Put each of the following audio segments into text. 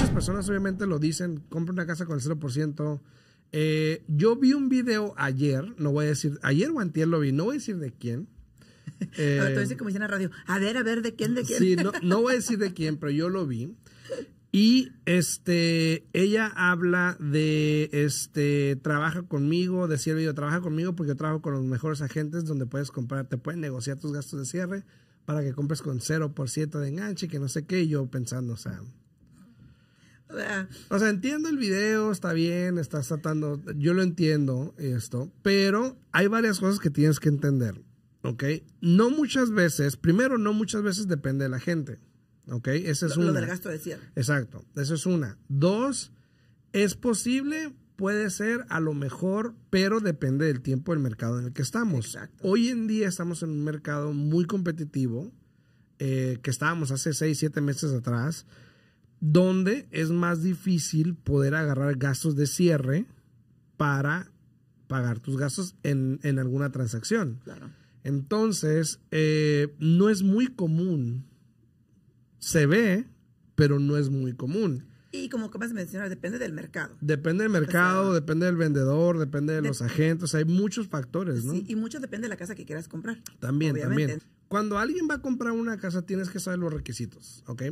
muchas personas obviamente lo dicen, compra una casa con el 0%. Eh, yo vi un video ayer, no voy a decir, ayer o antier lo vi, no voy a decir de quién. Eh, no, entonces, como dicen radio, a ver, a ver, de quién, de quién. Sí, no, voy a decir de quién, pero yo lo vi. Y este, ella habla de, este, trabaja conmigo, de cierre, yo trabaja conmigo porque yo trabajo con los mejores agentes donde puedes comprar, te pueden negociar tus gastos de cierre para que compres con 0% de enganche, que no sé qué, y yo pensando, o sea, o sea, entiendo el video, está bien, estás tratando, yo lo entiendo esto, pero hay varias cosas que tienes que entender, ¿ok? No muchas veces, primero, no muchas veces depende de la gente, ¿ok? ese es una. gasto Exacto, eso es una. Dos, es posible, puede ser, a lo mejor, pero depende del tiempo del mercado en el que estamos. Hoy en día estamos en un mercado muy competitivo, eh, que estábamos hace seis, siete meses atrás, donde es más difícil poder agarrar gastos de cierre para pagar tus gastos en, alguna transacción. Claro. Entonces, eh, no es muy común. Se ve, pero no es muy común. Y como acabas de mencionar, depende del mercado. Depende del pues, mercado, depende del vendedor, depende de, los agentes, hay muchos factores, ¿no? Sí, y mucho depende de la casa que quieras comprar. También, también. Cuando alguien va a comprar una casa, tienes que saber los requisitos, ¿ok?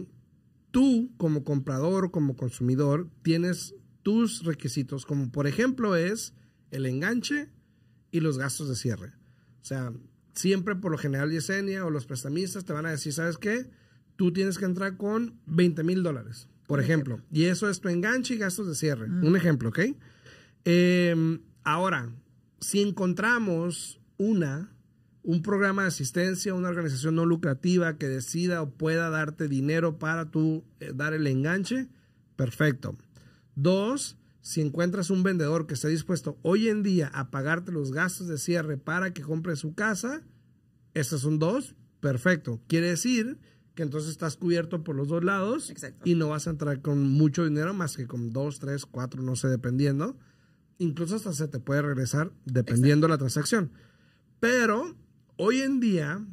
tú como comprador, o como consumidor, tienes tus requisitos, como por ejemplo es el enganche y los gastos de cierre. O sea, siempre por lo general Yesenia o los prestamistas te van a decir, ¿sabes qué? Tú tienes que entrar con 20 mil dólares, por ejemplo. Y eso es tu enganche y gastos de cierre. Ah. Un ejemplo, ¿ok? Em, ahora, si encontramos una un programa de asistencia, una organización no lucrativa que decida o pueda darte dinero para tú eh, dar el enganche, perfecto. Dos, si encuentras un vendedor que esté dispuesto hoy en día a pagarte los gastos de cierre para que compre su casa, estos son dos, perfecto. Quiere decir que entonces estás cubierto por los dos lados y no vas a entrar con mucho dinero más que con dos, tres, cuatro, no sé, dependiendo. Incluso hasta se te puede regresar dependiendo de la transacción. Pero Hoy en día,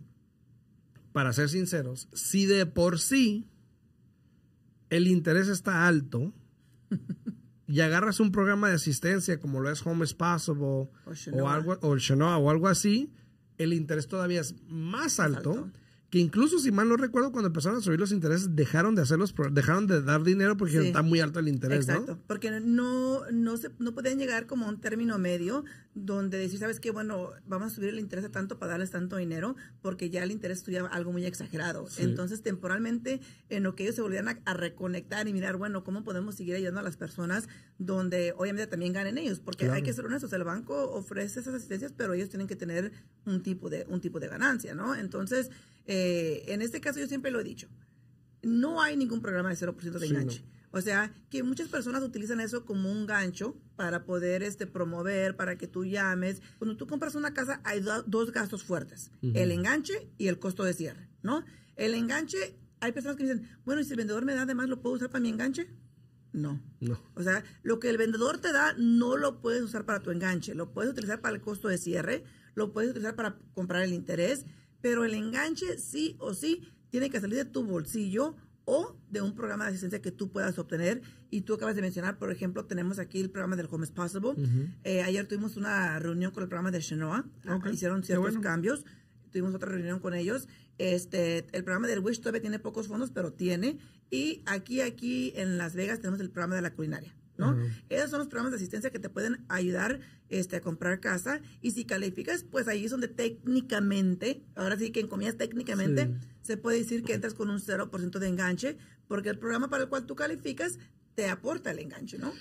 para ser sinceros, si de por sí el interés está alto y agarras un programa de asistencia como lo es Home is Possible o, algo o algo, o algo así, el interés todavía es más alto, Que incluso, si mal no recuerdo, cuando empezaron a subir los intereses, dejaron de hacerlos, dejaron de dar dinero porque está muy alto el interés. Exacto, porque no, no, se, no podían llegar como a un término medio donde decir, ¿sabes qué? Bueno, vamos a subir el interés a tanto para darles tanto dinero, porque ya el interés estudiaba algo muy exagerado. Entonces, temporalmente, en lo que ellos se volvían a, reconectar y mirar, bueno, ¿cómo podemos seguir ayudando a las personas donde obviamente también ganen ellos? Porque hay que ser honestos, el banco ofrece esas asistencias, pero ellos tienen que tener un tipo de, un tipo de ganancia, ¿no? Entonces, eh, en este caso yo siempre lo he dicho, no hay ningún programa de 0% de enganche. O sea, que muchas personas utilizan eso como un gancho para poder este, promover, para que tú llames. Cuando tú compras una casa hay dos gastos fuertes, el enganche y el costo de cierre, ¿no? El enganche, hay personas que dicen, bueno, ¿y si el vendedor me da además, más, lo puedo usar para mi enganche? No. no. O sea, lo que el vendedor te da no lo puedes usar para tu enganche, lo puedes utilizar para el costo de cierre, lo puedes utilizar para comprar el interés, pero el enganche sí o sí tiene que salir de tu bolsillo o de un programa de asistencia que tú puedas obtener. Y tú acabas de mencionar, por ejemplo, tenemos aquí el programa del Home is Possible. Eh, ayer tuvimos una reunión con el programa de Shenoa, hicieron ciertos cambios tuvimos otra reunión con ellos. Este, el programa del Wish tiene pocos fondos, pero tiene. Y aquí, aquí en Las Vegas tenemos el programa de la culinaria. ¿no? Esos son los programas de asistencia que te pueden ayudar este, a comprar casa. Y si calificas, pues ahí es donde técnicamente, ahora sí que en comillas técnicamente, se puede decir que entras con un 0% de enganche, porque el programa para el cual tú calificas te aporta el enganche, ¿no?